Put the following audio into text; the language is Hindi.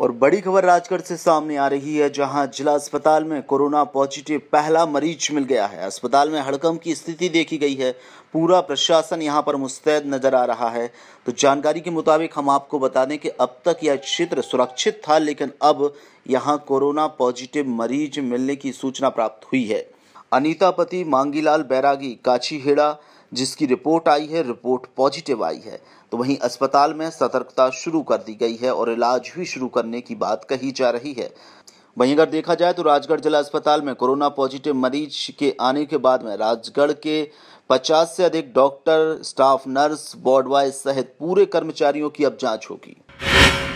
और बड़ी खबर राजगढ़ से सामने आ रही है जहां जिला अस्पताल में कोरोना पॉजिटिव पहला मरीज मिल गया है अस्पताल में हड़कम की स्थिति देखी गई है पूरा प्रशासन यहां पर मुस्तैद नजर आ रहा है तो जानकारी के मुताबिक हम आपको बता दें कि अब तक यह क्षेत्र सुरक्षित था लेकिन अब यहां कोरोना पॉजिटिव मरीज मिलने की सूचना प्राप्त हुई है अनीता पति मांगीलाल बैरागी काछीहेड़ा जिसकी रिपोर्ट आई है रिपोर्ट पॉजिटिव आई है तो वहीं अस्पताल में सतर्कता शुरू कर दी गई है और इलाज भी शुरू करने की बात कही जा रही है वहीं अगर देखा जाए तो राजगढ़ जिला अस्पताल में कोरोना पॉजिटिव मरीज के आने के बाद में राजगढ़ के 50 से अधिक डॉक्टर स्टाफ नर्स वार्ड सहित पूरे कर्मचारियों की अब जांच होगी